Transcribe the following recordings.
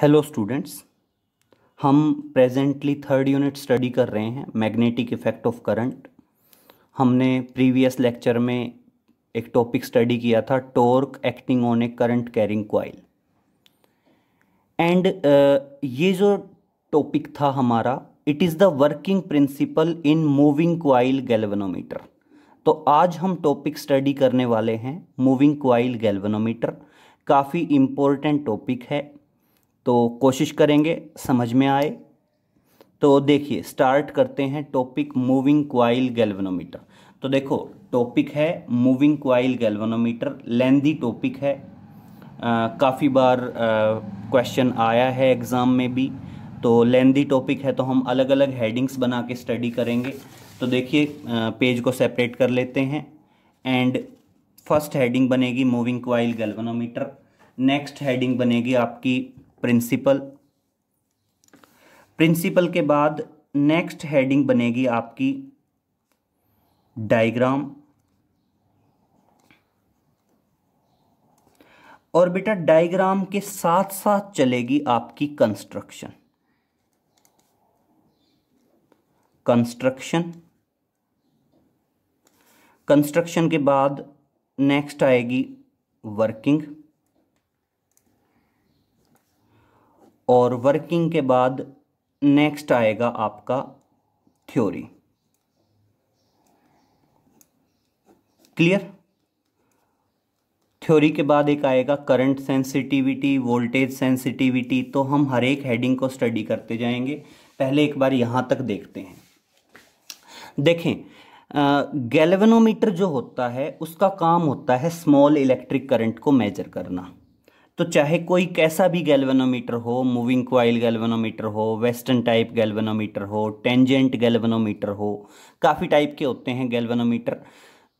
Hello students हम presently third unit study कर रहे हैं मैग्नेटिक इफेक्ट ऑफ करंट हमने प्रीवियस लेक्चर में एक टॉपिक स्टडी किया था torque acting on a current carrying coil and ये जो टॉपिक था हमारा it is the working principle in moving coil galvanometer तो आज हम टॉपिक स्टडी करने वाले हैं मूविंग क्वाइल गैल्वेनोमीटर काफ़ी इम्पोर्टेंट टॉपिक है तो कोशिश करेंगे समझ में आए तो देखिए स्टार्ट करते हैं टॉपिक मूविंग क्वाइल गैल्वेनोमीटर तो देखो टॉपिक है moving coil galvanometer lengthy topic है काफ़ी बार क्वेश्चन आया है एग्ज़ाम में भी तो लेंदी टॉपिक है तो हम अलग अलग हेडिंग्स बना के स्टडी करेंगे तो देखिए पेज को सेपरेट कर लेते हैं एंड फर्स्ट हेडिंग बनेगी moving coil galvanometer next heading बनेगी आपकी प्रिंसिपल प्रिंसिपल के बाद नेक्स्ट हेडिंग बनेगी आपकी डायग्राम और बेटा डायग्राम के साथ साथ चलेगी आपकी कंस्ट्रक्शन कंस्ट्रक्शन कंस्ट्रक्शन के बाद नेक्स्ट आएगी वर्किंग और वर्किंग के बाद नेक्स्ट आएगा आपका थ्योरी क्लियर थ्योरी के बाद एक आएगा करंट सेंसिटिविटी वोल्टेज सेंसिटिविटी तो हम हर एक हेडिंग को स्टडी करते जाएंगे पहले एक बार यहां तक देखते हैं देखें गैल्वेनोमीटर जो होता है उसका काम होता है स्मॉल इलेक्ट्रिक करंट को मेजर करना तो चाहे कोई कैसा भी गैल्वेनोमीटर हो मूविंग क्वाइल गैल्वेनोमीटर हो वेस्टर्न टाइप गैल्वेनोमीटर हो टेंजेंट गैल्वेनोमीटर हो काफ़ी टाइप के होते हैं गैल्वेनोमीटर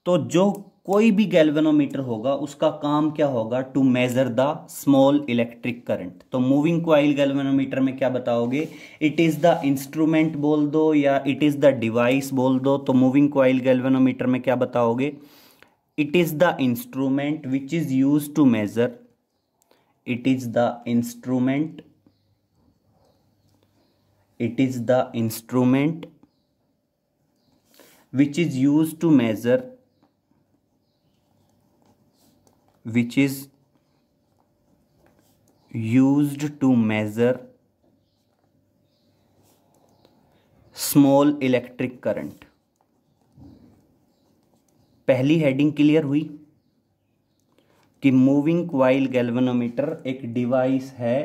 तो जो कोई भी गैल्वेनोमीटर होगा उसका काम क्या होगा to measure the small electric current तो मूविंग क्वाइल गैल्वेनोमीटर में क्या बताओगे इट इज़ द इंस्ट्रूमेंट बोल दो या इट इज़ द डिवाइस बोल दो तो मूविंग क्वाइल गैल्वेनोमीटर में क्या बताओगे it is the instrument which is use to measure it is the instrument it is the instrument which is used to measure which is used to measure small electric current पहली heading clear हुई कि moving coil galvanometer एक device है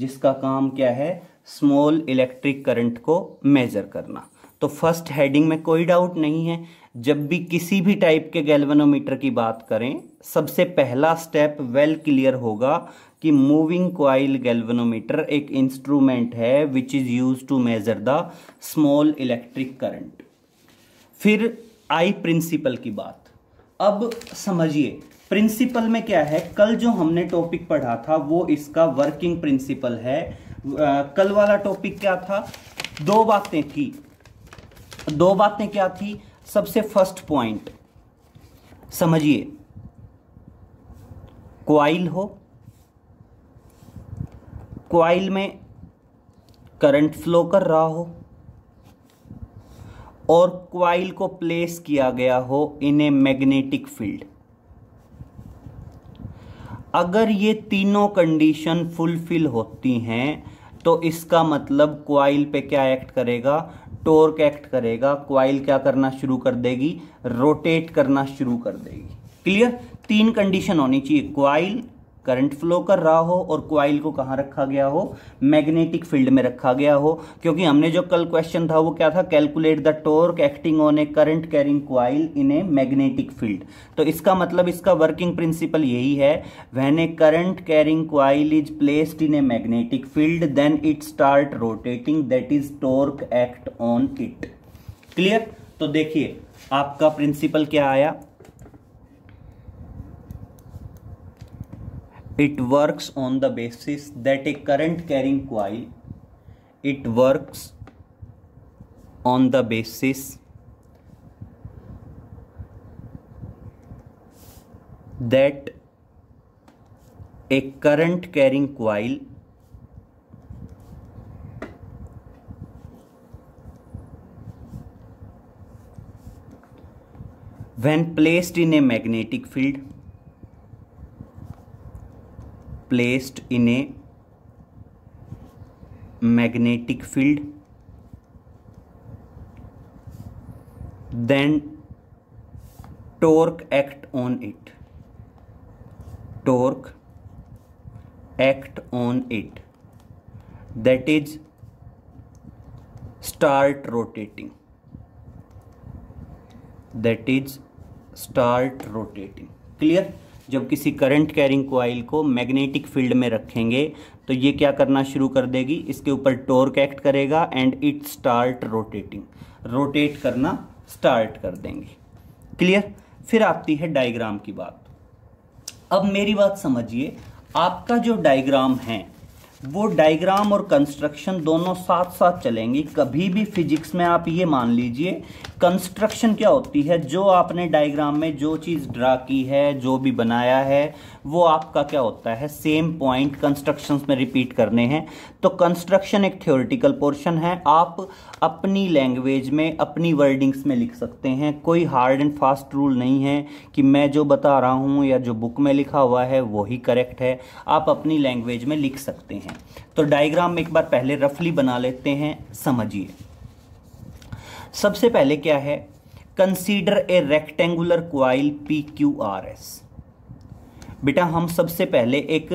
जिसका काम क्या है small electric current को मेजर करना तो फर्स्ट हेडिंग में कोई डाउट नहीं है जब भी किसी भी टाइप के गैल्वेनोमीटर की बात करें सबसे पहला स्टेप वेल क्लियर होगा कि मूविंग क्वाइल गैल्वेनोमीटर एक इंस्ट्रूमेंट है which is use to measure the small electric current फिर आई प्रिंसिपल की बात अब समझिए प्रिंसिपल में क्या है कल जो हमने टॉपिक पढ़ा था वो इसका वर्किंग प्रिंसिपल है आ, कल वाला टॉपिक क्या था दो बातें थी दो बातें क्या थी सबसे फर्स्ट पॉइंट समझिए क्वाइल हो क्वाइल में करंट फ्लो कर रहा हो और क्वाइल को प्लेस किया गया हो इन ए मैग्नेटिक फील्ड अगर ये तीनों कंडीशन फुलफिल होती हैं तो इसका मतलब क्वाइल पे क्या एक्ट करेगा टोर्क एक्ट करेगा क्वाइल क्या करना शुरू कर देगी रोटेट करना शुरू कर देगी क्लियर तीन कंडीशन होनी चाहिए क्वाइल करंट फ्लो कर रहा हो और क्वाइल को कहाँ रखा गया हो मैग्नेटिक फील्ड में रखा गया हो क्योंकि हमने जो कल क्वेश्चन था वो क्या था calculate the torque acting on a current carrying coil in a magnetic field तो इसका मतलब इसका वर्किंग प्रिंसिपल यही है when a current carrying coil is placed in a magnetic field then it start rotating that is torque act on it clear तो देखिए आपका principal क्या आया it works on the basis that a current carrying coil it works on the basis that a current carrying coil when placed in a magnetic field placed in a magnetic field then torque act on it torque act on it that is start rotating that is start rotating clear जब किसी current carrying कोयल को magnetic field में रखेंगे तो ये क्या करना शुरू कर देगी इसके ऊपर टोर्क एक्ट करेगा and it start rotating rotate करना स्टार्ट कर देंगे क्लियर फिर आती है डायग्राम की बात अब मेरी बात समझिए आपका जो डायग्राम है वो डायग्राम और कंस्ट्रक्शन दोनों साथ साथ चलेंगी कभी भी फिजिक्स में आप ये मान लीजिए कंस्ट्रक्शन क्या होती है जो आपने डायग्राम में जो चीज़ ड्रा की है जो भी बनाया है वो आपका क्या होता है सेम पॉइंट कंस्ट्रक्शंस में रिपीट करने हैं तो कंस्ट्रक्शन एक थ्योरेटिकल पोर्शन है आप अपनी लैंग्वेज में अपनी वर्डिंग्स में लिख सकते हैं कोई हार्ड एंड फास्ट रूल नहीं है कि मैं जो बता रहा हूँ या जो बुक में लिखा हुआ है वही करेक्ट है आप अपनी लैंग्वेज में लिख सकते हैं हैं तो डायग्राम एक बार पहले रफली बना लेते हैं समझिए सबसे पहले क्या है consider a rectangular coil P Q R S बेटा हम सबसे पहले एक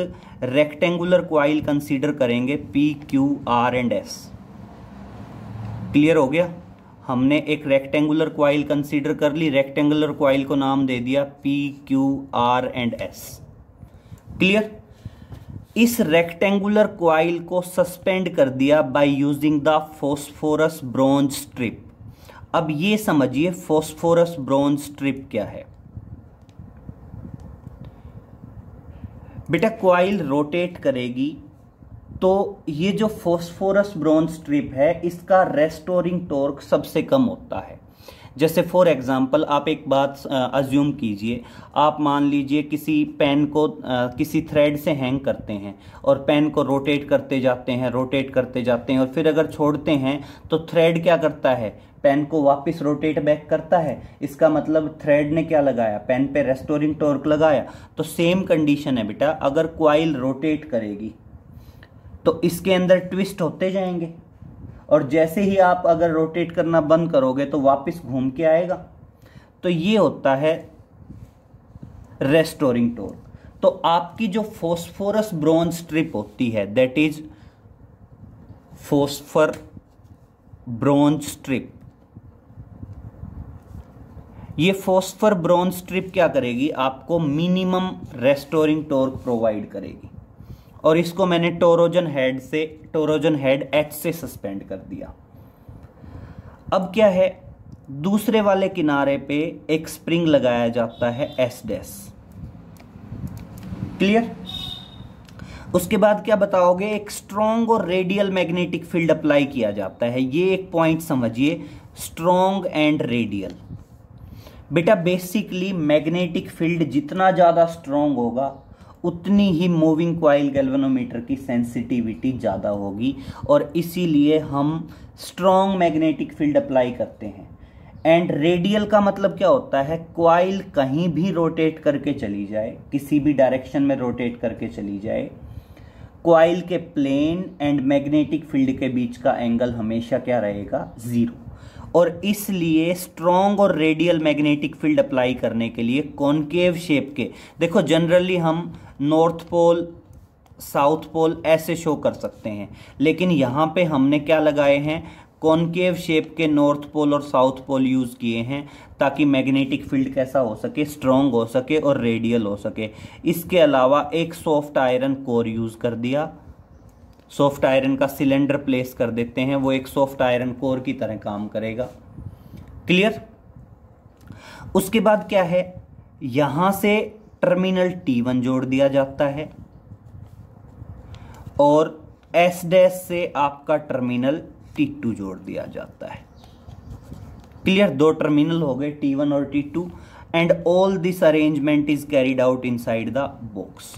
रेक्टेंगुलर क्वाइल कंसीडर करेंगे P Q R and S clear हो गया हमने एक रेक्टेंगुलर क्वाइल कंसीडर कर ली रेक्टेंगुलर क्वाइल को नाम दे दिया P Q R and S clear इस रेक्टेंगुलर क्वाइल को सस्पेंड कर दिया by using the phosphorus bronze strip अब ये समझिए फोस्फोरस ब्रोंज स्ट्रिप क्या है बेटा क्वाइल रोटेट करेगी तो ये जो फोस्फोरस ब्रॉन्ज स्ट्रिप है इसका रेस्टोरिंग टॉर्क सबसे कम होता है जैसे फॉर एग्ज़ाम्पल आप एक बात अज्यूम कीजिए आप मान लीजिए किसी पेन को आ, किसी थ्रेड से हैंग करते हैं और पेन को रोटेट करते जाते हैं रोटेट करते जाते हैं और फिर अगर छोड़ते हैं तो थ्रेड क्या करता है पेन को वापस रोटेट बैक करता है इसका मतलब थ्रेड ने क्या लगाया पेन पे रेस्टोरिंग टॉर्क लगाया तो सेम कंडीशन है बेटा अगर क्वाइल रोटेट करेगी तो इसके अंदर ट्विस्ट होते जाएंगे और जैसे ही आप अगर रोटेट करना बंद करोगे तो वापस घूम के आएगा तो ये होता है रेस्टोरिंग टोर तो आपकी जो फोस्फोरस ब्रोंज स्ट्रिप होती है that is phosphor bronze strip ये फोस्फर ब्रॉन्ज स्ट्रिप क्या करेगी आपको मिनिमम रेस्टोरिंग टोर्क प्रोवाइड करेगी और इसको मैंने टोरोजन हेड से टोरोजन हेड एच से सस्पेंड कर दिया अब क्या है दूसरे वाले किनारे पे एक स्प्रिंग लगाया जाता है एस डेस क्लियर उसके बाद क्या बताओगे एक स्ट्रॉन्ग और रेडियल मैग्नेटिक फील्ड अप्लाई किया जाता है ये एक पॉइंट समझिए स्ट्रॉन्ग एंड रेडियल बेटा बेसिकली मैग्नेटिक फील्ड जितना ज़्यादा स्ट्रॉन्ग होगा उतनी ही मूविंग क्वाइल गैल्वेनोमीटर की सेंसिटिविटी ज़्यादा होगी और इसीलिए हम स्ट्रॉन्ग मैग्नेटिक फील्ड अप्लाई करते हैं एंड रेडियल का मतलब क्या होता है क्वाइल कहीं भी रोटेट करके चली जाए किसी भी डायरेक्शन में रोटेट करके चली जाए क्वाइल के प्लेन एंड मैग्नेटिक फील्ड के बीच का एंगल हमेशा क्या रहेगा ज़ीरो और इसलिए स्ट्रॉन्ग और रेडियल मैग्नेटिक फील्ड अप्लाई करने के लिए कॉन्केव शेप के देखो जनरली हम नॉर्थ पोल साउथ पोल ऐसे शो कर सकते हैं लेकिन यहाँ पे हमने क्या लगाए हैं कॉन्केव शेप के नॉर्थ पोल और साउथ पोल यूज़ किए हैं ताकि मैग्नेटिक फील्ड कैसा हो सके स्ट्रॉन्ग हो सके और रेडियल हो सके इसके अलावा एक सॉफ्ट आयरन कोर यूज़ कर दिया सॉफ्ट आयरन का सिलेंडर प्लेस कर देते हैं वो एक सॉफ्ट आयरन कोर की तरह काम करेगा क्लियर उसके बाद क्या है यहां से टर्मिनल टी वन जोड़ दिया जाता है और S डैश से आपका टर्मिनल टी टू जोड़ दिया जाता है क्लियर दो टर्मिनल हो गए टी वन और T two and all this arrangement is carried out inside the box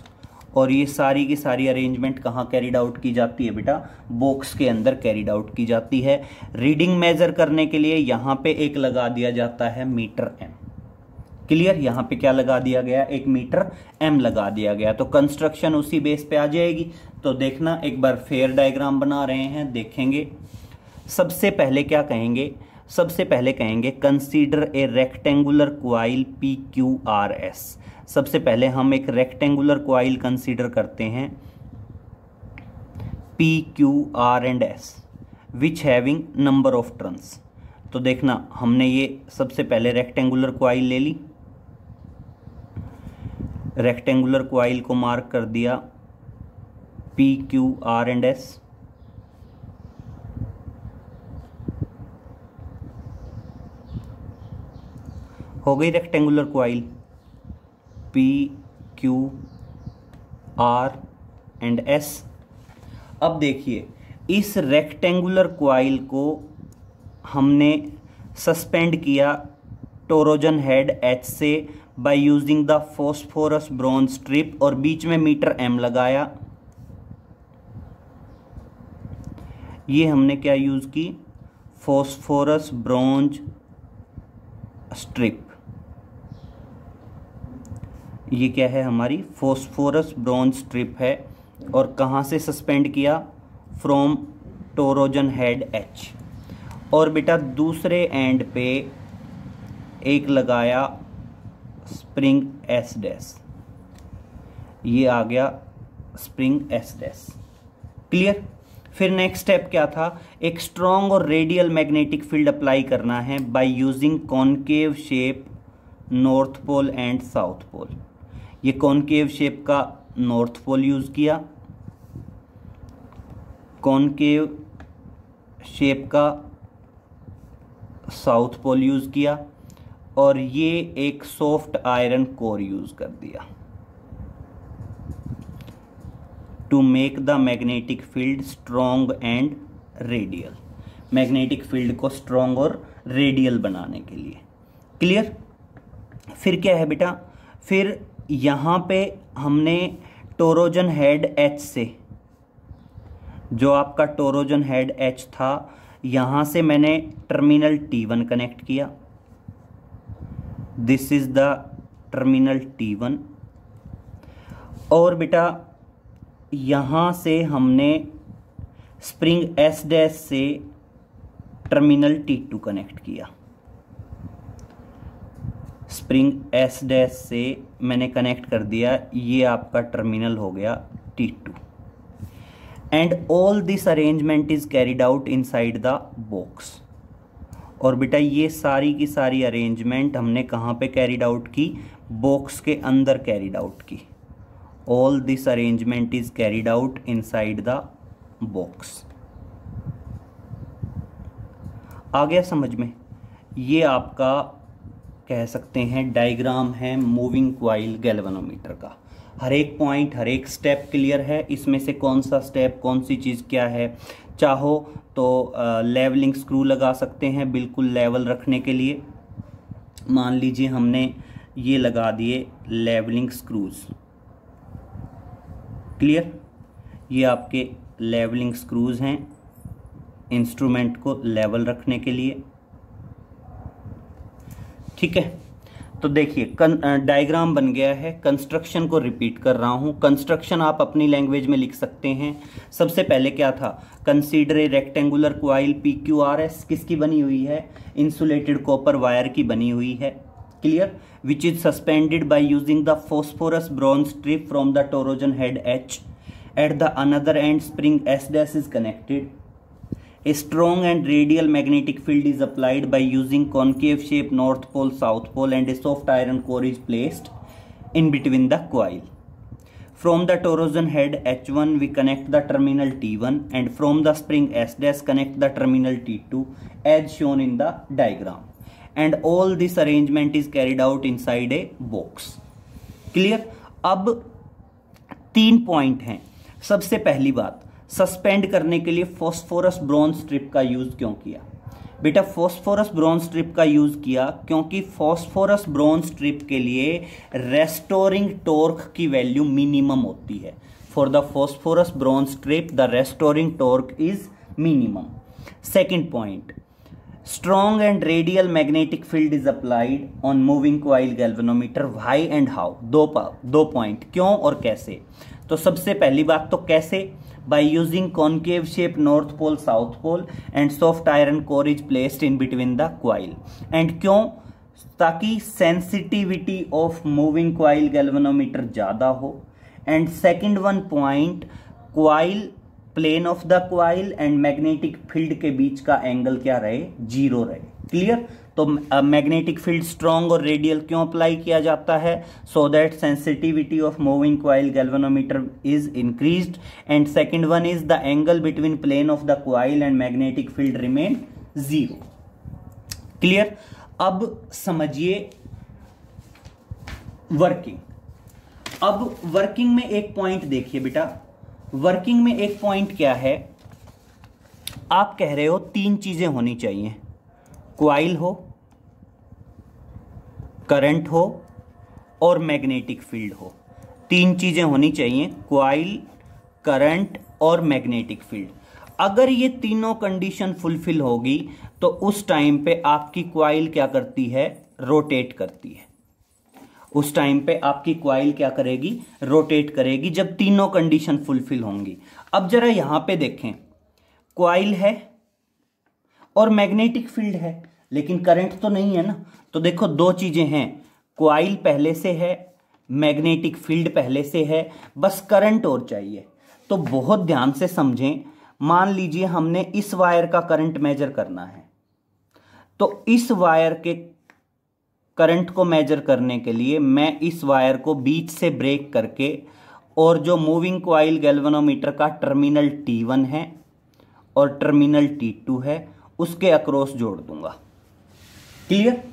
और ये सारी की सारी अरेंजमेंट कहाँ कैरिड आउट की जाती है बेटा बॉक्स के अंदर कैरिड आउट की जाती है रीडिंग मेजर करने के लिए यहाँ पे एक लगा दिया जाता है मीटर एम क्लियर यहाँ पे क्या लगा दिया गया एक मीटर एम लगा दिया गया तो कंस्ट्रक्शन उसी बेस पे आ जाएगी तो देखना एक बार फेयर डायग्राम बना रहे हैं देखेंगे सबसे पहले क्या कहेंगे सबसे पहले कहेंगे consider a rectangular coil P Q R S सबसे पहले हम एक रेक्टेंगुलर क्वाइल कंसीडर करते हैं P Q R and S which having number of turns तो देखना हमने ये सबसे पहले रेक्टेंगुलर क्वाइल ले ली रेक्टेंगुलर क्वाइल को मार्क कर दिया P Q R and S हो गई rectangular coil P Q R and S अब देखिए इस रेक्टेंगुलर क्वाइल को हमने सस्पेंड किया टोरोजन हेड एच से by using the phosphorus bronze strip और बीच में मीटर एम लगाया ये हमने क्या यूज़ की फोस्फोरस ब्रोंज स्ट्रिप ये क्या है हमारी फोस्फोरस ब्रॉन्ज स्ट्रिप है और कहाँ से सस्पेंड किया फ्रॉम टोरोजन हेड एच और बेटा दूसरे एंड पे एक लगाया स्प्रिंग एस डैस ये आ गया स्प्रिंग एस डैस क्लियर फिर नेक्स्ट स्टेप क्या था एक स्ट्रॉन्ग और रेडियल मैग्नेटिक फील्ड अप्लाई करना है by using concave shape north pole and south pole ये कॉनकेव शेप का नॉर्थ पोल यूज़ किया कॉनकेव शेप का साउथ पोल यूज़ किया और ये एक सॉफ्ट आयरन कोर यूज़ कर दिया to make the magnetic field strong and radial magnetic field को स्ट्रॉन्ग और रेडियल बनाने के लिए क्लियर फिर क्या है बेटा फिर यहाँ पे हमने टोरोजन हेड एच से जो आपका टोरोजन हेड एच था यहाँ से मैंने टर्मिनल टी वन कनेक्ट किया this is the terminal T one और बेटा यहाँ से हमने स्प्रिंग एस डैश से टर्मिनल टी टू कनेक्ट किया स्प्रिंग एस डैश से मैंने कनेक्ट कर दिया ये आपका टर्मिनल हो गया T two and all this arrangement is carried out inside the box और बेटा ये सारी की सारी अरेंजमेंट हमने कहाँ पे कैरिड आउट की बॉक्स के अंदर कैरिड आउट की all this arrangement is carried out inside the box आ गया समझ में ये आपका कह सकते हैं डायग्राम है मूविंग क्वाइल गैल्वेनोमीटर का हर एक पॉइंट हर एक स्टेप क्लियर है इसमें से कौन सा स्टेप कौन सी चीज़ क्या है चाहो तो लेवलिंग स्क्रू लगा सकते हैं बिल्कुल लेवल रखने के लिए मान लीजिए हमने ये लगा दिए लेवलिंग स्क्रूज क्लियर ये आपके लेवलिंग स्क्रूज हैं इंस्ट्रूमेंट को लेवल रखने के लिए ठीक है तो देखिए डायग्राम बन गया है कंस्ट्रक्शन को रिपीट कर रहा हूँ कंस्ट्रक्शन आप अपनी लैंग्वेज में लिख सकते हैं सबसे पहले क्या था consider a rectangular coil P Q R S किसकी बनी हुई है इंसुलेटेड कॉपर वायर की बनी हुई है clear which is suspended by using the phosphorus bronze strip from the torsion head H at the another end spring S dash is connected A strong and radial magnetic field is applied by using concave shape north pole south pole and a soft iron core is placed in between the coil. From the torsion head H1 we connect the terminal T1 and from the spring S dash connect the terminal T2 as shown in the diagram. And all this arrangement is carried out inside a box. Clear अब तीन point हैं सबसे पहली बात suspend करने के लिए phosphorus bronze strip का यूज़ क्यों किया बेटा फॉस्फोरस ब्रॉन्ज स्ट्रिप का यूज़ किया क्योंकि फॉस्फोरस ब्रॉन्ज स्ट्रिप के लिए रेस्टोरिंग टॉर्क की वैल्यू मिनिमम होती है for the phosphorus bronze strip the restoring torque is minimum second point strong and radial magnetic field is applied on moving coil galvanometer why and how दो दो point क्यों और कैसे तो सबसे पहली बात तो कैसे by using concave shape north pole south pole and soft iron core is placed in between the coil and क्यों ताकि sensitivity of moving coil galvanometer ज़्यादा हो and second one point coil plane of the coil and magnetic field के बीच का angle क्या रहे zero रहे क्लियर तो मैग्नेटिक फील्ड स्ट्रॉन्ग और रेडियल क्यों अप्लाई किया जाता है so that sensitivity of moving coil galvanometer is increased and second one is the angle between plane of the coil and magnetic field remain zero clear अब समझिए working अब working में एक पॉइंट देखिए बेटा वर्किंग में एक पॉइंट क्या है आप कह रहे हो तीन चीजें होनी चाहिए क्वाइल हो करंट हो और मैग्नेटिक फील्ड हो तीन चीज़ें होनी चाहिए क्वाइल करंट और मैग्नेटिक फील्ड अगर ये तीनों कंडीशन फुलफिल होगी तो उस टाइम पे आपकी क्वाइल क्या करती है रोटेट करती है उस टाइम पे आपकी क्वाइल क्या करेगी रोटेट करेगी जब तीनों कंडीशन फुलफिल होंगी अब जरा यहां पे देखें क्वाइल है और मैग्नेटिक फील्ड है लेकिन करंट तो नहीं है ना तो देखो दो चीज़ें हैं क्वाइल पहले से है मैग्नेटिक फील्ड पहले से है बस करंट और चाहिए तो बहुत ध्यान से समझें मान लीजिए हमने इस वायर का करंट मेजर करना है तो इस वायर के करंट को मेजर करने के लिए मैं इस वायर को बीच से ब्रेक करके और जो मूविंग क्वाइल गैल्वेनोमीटर का टर्मिनल T1 है और टर्मिनल T2 है उसके अक्रॉस जोड़ दूंगा क्लियर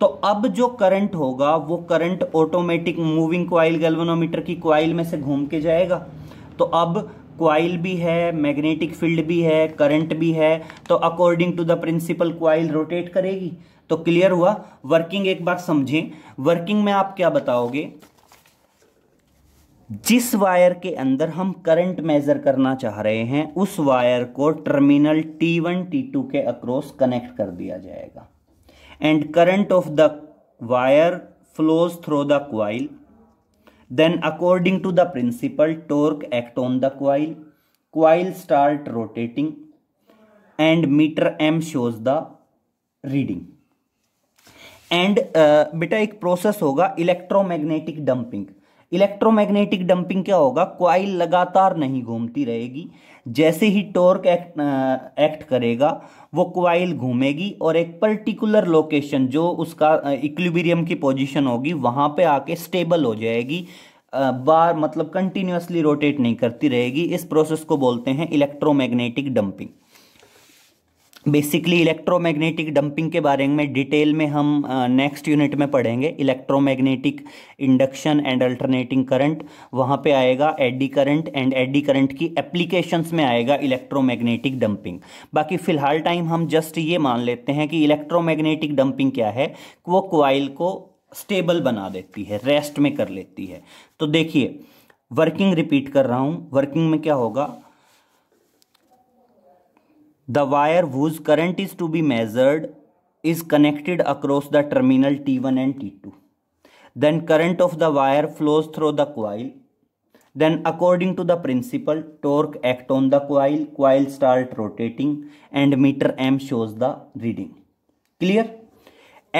तो अब जो करंट होगा वो current automatic moving coil galvanometer की क्वाइल में से घूम के जाएगा तो अब क्वाइल भी है मैग्नेटिक फील्ड भी है करंट भी है तो according to the principle coil rotate करेगी तो क्लियर हुआ वर्किंग एक बार समझें वर्किंग में आप क्या बताओगे जिस वायर के अंदर हम करंट मेजर करना चाह रहे हैं उस वायर को टर्मिनल T1 T2 के अक्रॉस कनेक्ट कर दिया जाएगा and current of the wire flows through the coil then according to the principle torque act on the coil coil start rotating and meter m shows the reading and बेटा एक process होगा electromagnetic dumping electromagnetic dumping क्या होगा coil लगातार नहीं घूमती रहेगी जैसे ही टॉर्क एक्ट एक्ट करेगा वो क्वाइल घूमेगी और एक पर्टिकुलर लोकेशन जो उसका इक्विबेरियम की पोजीशन होगी वहाँ पे आके स्टेबल हो जाएगी बार मतलब कंटिन्यूसली रोटेट नहीं करती रहेगी इस प्रोसेस को बोलते हैं electromagnetic damping basically electromagnetic damping के बारे में डिटेल में हम नेक्स्ट uh, यूनिट में पढ़ेंगे electromagnetic induction and alternating current वहाँ पे आएगा eddy current and eddy current की एप्लीकेशंस में आएगा इलेक्ट्रोमैग्नेटिक डंपिंग बाकी फिलहाल टाइम हम जस्ट ये मान लेते हैं कि इलेक्ट्रोमैग्नेटिक डंपिंग क्या है वो क्वाइल को स्टेबल बना देती है रेस्ट में कर लेती है तो देखिए वर्किंग रिपीट कर रहा हूँ वर्किंग में क्या होगा the wire whose current is to be measured is connected across the terminal T one and T two then current of the wire flows through the coil then according to the principle torque act on the coil coil start rotating and meter M shows the reading clear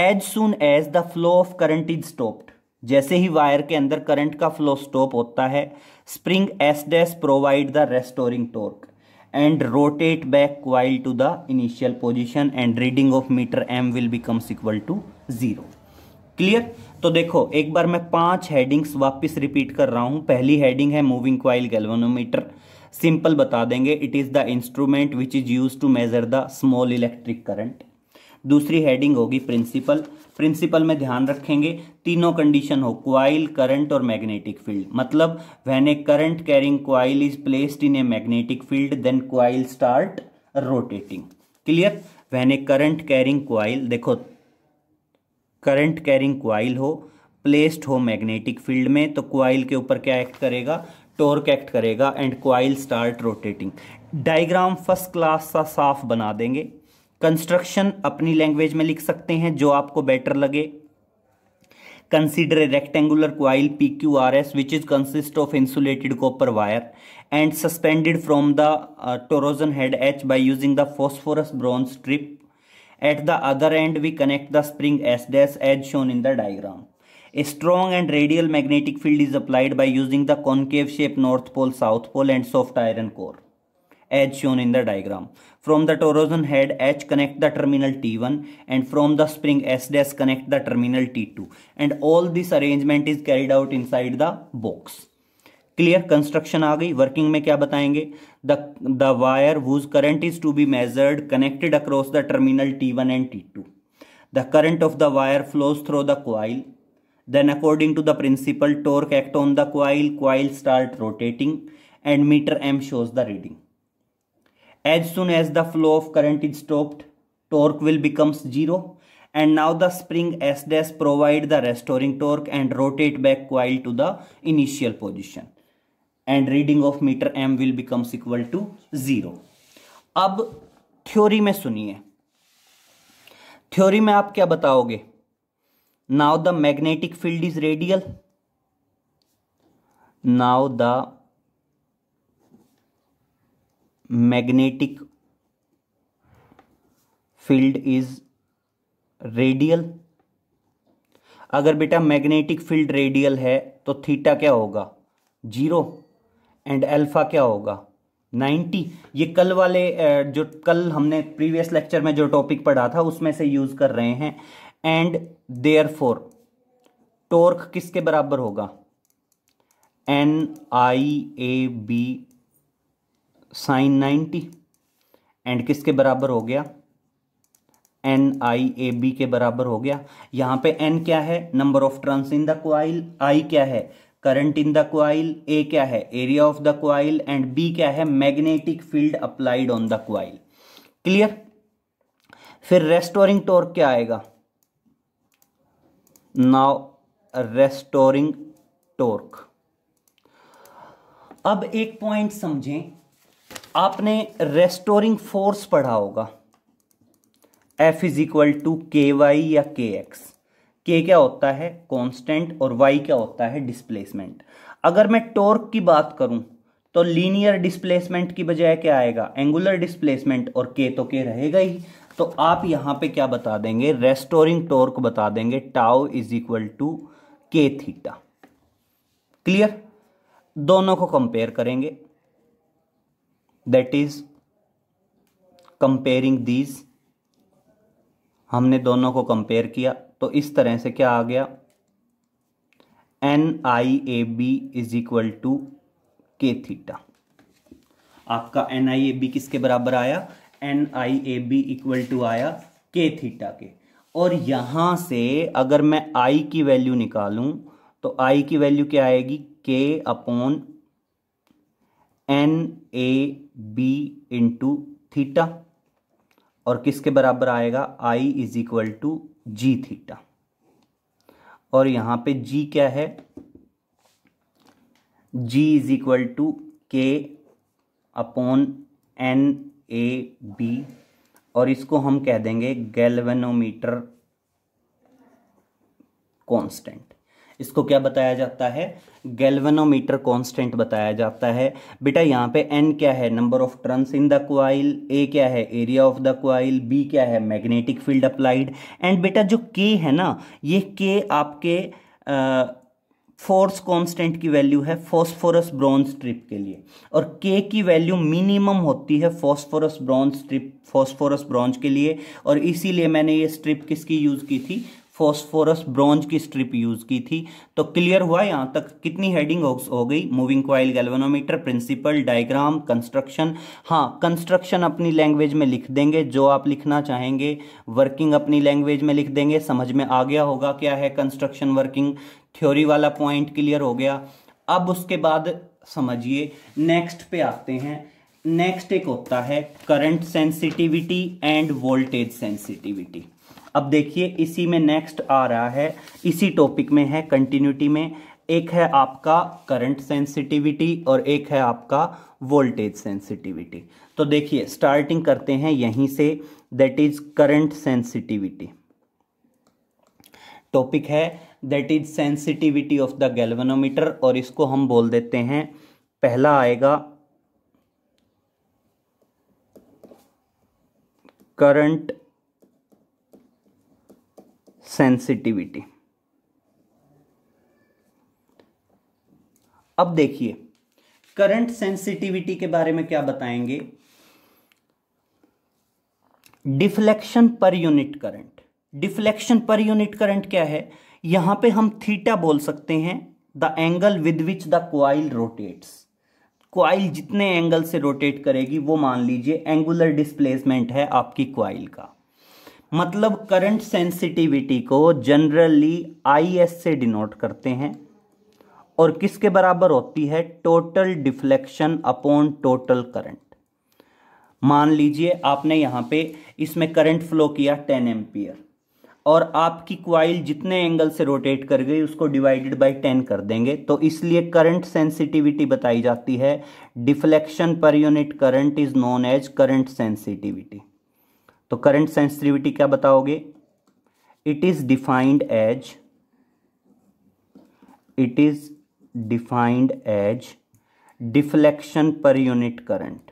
as soon as the flow of current is stopped जैसे ही wire के अंदर current का flow stop होता है spring S dash provide the restoring torque and rotate back coil to the initial position and reading of meter m will becomes equal to zero clear तो देखो एक बार मैं पांच हेडिंग्स वापस रिपीट कर रहा हूं पहली हेडिंग है मूविंग क्वाइल गैल्वेनोमीटर सिंपल बता देंगे it is the instrument which is use to measure the small electric current दूसरी हेडिंग होगी प्रिंसिपल प्रिंसिपल में ध्यान रखेंगे तीनों कंडीशन हो क्वाइल करंट और मैग्नेटिक फील्ड मतलब when a current carrying coil is placed in a magnetic field then coil start rotating clear when a current carrying coil देखो करंट कैरिंग क्वाइल हो placed हो मैग्नेटिक फील्ड में तो coil के ऊपर क्या एक्ट करेगा टोर्क एक्ट करेगा and coil start rotating diagram first class सा साफ बना देंगे कंस्ट्रक्शन अपनी लैंग्वेज में लिख सकते हैं जो आपको बेटर लगे consider a rectangular coil P Q R S which is consist of insulated copper wire and suspended from the torsion head H by using the phosphorus bronze strip at the other end we connect the spring S dash as shown in the diagram a strong and radial magnetic field is applied by using the concave shape north pole south pole and soft iron core as shown in the diagram the torsion from H connect the terminal T one and t1 the spring S dash connect the terminal T two and all this this is carried out inside the box clear construction आ गई working में क्या बताएंगे the the wire whose current is to be measured connected across the terminal T one and T two the current of the wire flows through the coil then according to the principle torque act on the coil coil start rotating and meter M shows the reading as soon as the flow of current is stopped torque will becomes zero and now the spring s dash provide the restoring torque and rotate back coil to the initial position and reading of meter m will becomes equal to zero अब theory में सुनिए theory में आप क्या बताओगे now the magnetic field is radial now the magnetic field is radial अगर बेटा magnetic field radial है तो थीटा क्या होगा जीरो एंड अल्फा क्या होगा नाइन्टी ये कल वाले जो कल हमने प्रीवियस लेक्चर में जो टॉपिक पढ़ा था उसमें से यूज कर रहे हैं एंड देयर फोर टोर्क किसके बराबर होगा N I A B sine 90 and किसके बराबर हो गया एन आई ए बी के बराबर हो गया यहां पे एन क्या है number of turns in the coil I क्या है current in the coil A क्या है area of the coil and B क्या है magnetic field applied on the coil clear फिर रेस्टोरिंग टॉर्क क्या आएगा नाउ रेस्टोरिंग टॉर्क अब एक पॉइंट समझें आपने रेस्टोरिंग फोर्स पढ़ा होगा F is equal to K Y या के एक्स के क्या होता है कांस्टेंट और वाई क्या होता है डिस्प्लेसमेंट अगर मैं टॉर्क की बात करूं तो लीनियर डिस्प्लेसमेंट की बजाय क्या आएगा एंगुलर डिस्प्लेसमेंट और के तो के रहेगा ही तो आप यहां पे क्या बता देंगे रेस्टोरिंग टॉर्क बता देंगे tau is equal to K theta clear दोनों को कंपेयर करेंगे दैट इज कंपेयरिंग दीज हमने दोनों को कंपेयर किया तो इस तरह से क्या आ गया N I A B is equal to K theta आपका एन आई ए बी किसके बराबर आया N I A B equal to आया के थीटा के और यहां से अगर मैं आई की वैल्यू निकालूं तो आई की वैल्यू क्या आएगी K upon N A B into theta और किसके बराबर आएगा I is equal to G theta और यहाँ पे जी क्या है G is equal to K upon N A B और इसको हम कह देंगे गैल्वेनोमीटर कांस्टेंट इसको क्या बताया जाता है गैल्वेनोमीटर कांस्टेंट बताया जाता है बेटा यहाँ पे एन क्या है number of turns in the coil A क्या है area of the coil B क्या है मैग्नेटिक फील्ड अप्लाइड एंड बेटा जो के है ना ये के आपके फोर्स कांस्टेंट की वैल्यू है फॉस्फोरस ब्रॉन्ज स्ट्रिप के लिए और के की वैल्यू मिनिमम होती है phosphorus bronze strip phosphorus bronze के लिए और इसीलिए मैंने ये स्ट्रिप किसकी यूज़ की थी फॉस्फोरस ब्रॉन्ज की स्ट्रिप यूज की थी तो क्लियर हुआ यहाँ तक कितनी हेडिंग हो गई moving coil galvanometer principle diagram construction हाँ कंस्ट्रक्शन अपनी लैंग्वेज में लिख देंगे जो आप लिखना चाहेंगे वर्किंग अपनी लैंग्वेज में लिख देंगे समझ में आ गया होगा क्या है कंस्ट्रक्शन वर्किंग थ्योरी वाला पॉइंट क्लियर हो गया अब उसके बाद समझिए नेक्स्ट पे आते हैं नेक्स्ट एक होता है current sensitivity and voltage sensitivity अब देखिए इसी में नेक्स्ट आ रहा है इसी टॉपिक में है कंटिन्यूटी में एक है आपका करंट सेंसिटिविटी और एक है आपका वोल्टेज सेंसिटिविटी तो देखिए स्टार्टिंग करते हैं यहीं से that is current sensitivity topic है that is sensitivity of the galvanometer और इसको हम बोल देते हैं पहला आएगा करंट सेंसिटिविटी अब देखिए करंट सेंसिटिविटी के बारे में क्या बताएंगे deflection per unit current deflection per unit current क्या है यहां पे हम थीटा बोल सकते हैं the angle with which the coil rotates coil जितने एंगल से रोटेट करेगी वो मान लीजिए एंगुलर डिस्प्लेसमेंट है आपकी क्वाइल का मतलब करंट सेंसिटिविटी को जनरली आई एस से डिनोट करते हैं और किसके बराबर होती है total deflection upon total current मान लीजिए आपने यहाँ पे इसमें करंट फ्लो किया टेन एम्पियर और आपकी क्वाइल जितने एंगल से रोटेट कर गई उसको डिवाइडेड बाय टेन कर देंगे तो इसलिए करंट सेंसिटिविटी बताई जाती है deflection per unit current is known as current sensitivity तो करंट सेंसिटिविटी क्या बताओगे it is defined as it is defined as deflection per unit current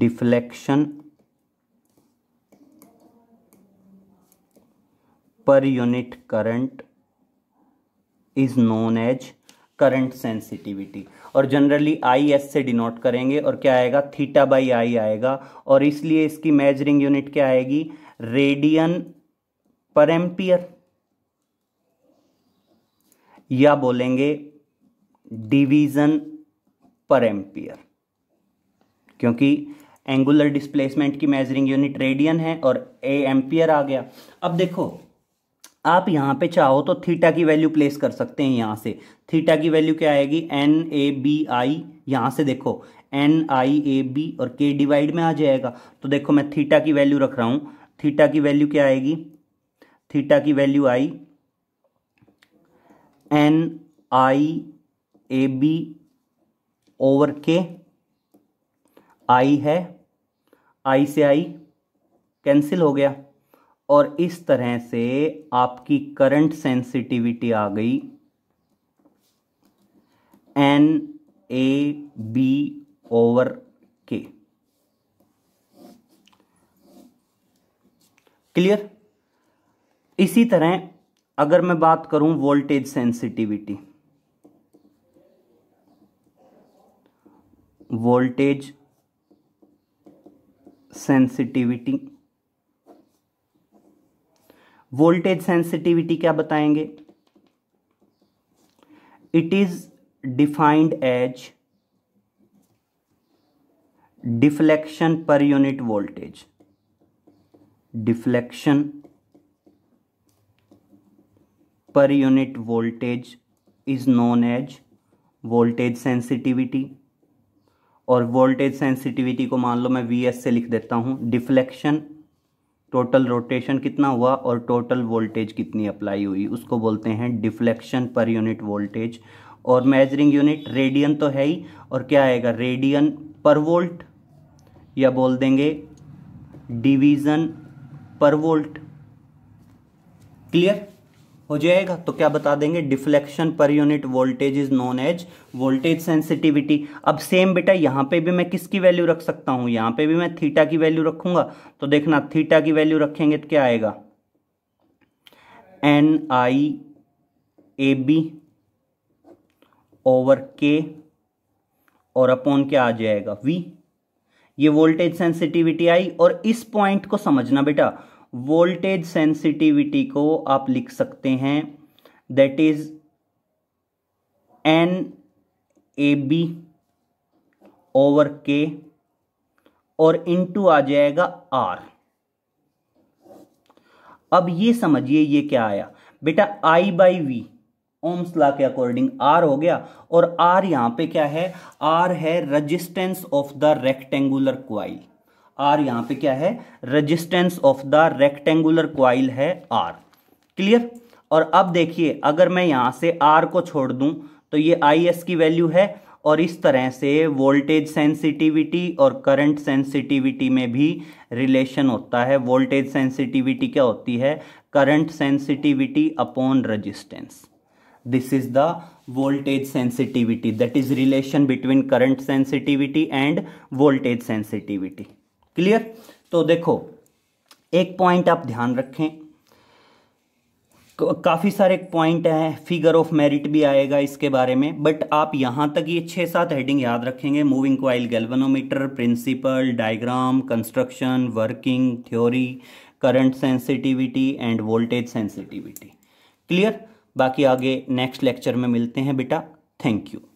deflection per unit current is known as current sensitivity और generally I S से denote करेंगे और क्या आएगा theta by I आएगा और इसलिए इसकी मेजरिंग यूनिट क्या आएगी रेडियन पर एम्पियर या बोलेंगे डिवीजन पर एम्पियर क्योंकि एंगुलर डिस्प्लेसमेंट की मेजरिंग यूनिट रेडियन है और ए एम्पियर आ गया अब देखो आप यहाँ पे चाहो तो थीटा की वैल्यू प्लेस कर सकते हैं यहाँ से थीटा की वैल्यू क्या आएगी एन ए बी आई यहाँ से देखो एन आई ए बी और के डिवाइड में आ जाएगा तो देखो मैं थीटा की वैल्यू रख रहा हूँ थीटा की वैल्यू क्या आएगी थीटा की वैल्यू आई N I A B over K I है आई से आई कैंसिल हो गया और इस तरह से आपकी करंट सेंसिटिविटी आ गई N A B over K clear इसी तरह अगर मैं बात करूं voltage sensitivity voltage sensitivity voltage sensitivity क्या बताएंगे it is defined as deflection per unit voltage deflection per unit voltage is known as voltage sensitivity और वोल्टेज सेंसिटिविटी को मान लो मैं वी एस से लिख देता हूं डिफ्लेक्शन टोटल रोटेशन कितना हुआ और टोटल वोल्टेज कितनी अप्लाई हुई उसको बोलते हैं डिफ्लेक्शन पर यूनिट वोल्टेज और मेजरिंग यूनिट रेडियन तो है ही और क्या आएगा रेडियन पर वोल्ट या बोल देंगे डिवीज़न पर वोल्ट क्लियर हो जाएगा तो क्या बता देंगे deflection per unit voltage is known as voltage sensitivity अब सेम बेटा यहाँ पे भी मैं किसकी वैल्यू रख सकता हूँ यहाँ पे भी मैं थीटा की वैल्यू रखूंगा तो देखना थीटा की वैल्यू रखेंगे तो क्या आएगा N I A B over K और अपॉन क्या आ जाएगा वी ये वोल्टेज सेंसिटिविटी आई और इस पॉइंट को समझना बेटा वोल्टेज सेंसिटिविटी को आप लिख सकते हैं that is N A B over K और इनटू आ जाएगा आर अब ये समझिए ये क्या आया बेटा I by V Ohm's law के अकॉर्डिंग आर हो गया और आर यहां पे क्या है आर है resistance of the rectangular coil R यहाँ पे क्या है resistance of the rectangular coil है आर क्लियर और अब देखिए अगर मैं यहाँ से आर को छोड़ दूँ तो ये आई एस की वैल्यू है और इस तरह से वोल्टेज सेंसिटिविटी और करंट सेंसिटिविटी में भी रिलेशन होता है वोल्टेज सेंसिटिविटी क्या होती है current sensitivity upon resistance this is the voltage sensitivity that is relation between current sensitivity and voltage sensitivity clear तो देखो एक पॉइंट आप ध्यान रखें काफ़ी सारे पॉइंट हैं फिगर ऑफ मेरिट भी आएगा इसके बारे में बट आप यहाँ तक ये छः सात हेडिंग याद रखेंगे moving coil galvanometer principle diagram construction working theory current sensitivity and voltage sensitivity clear बाकी आगे नेक्स्ट लेक्चर में मिलते हैं बेटा थैंक यू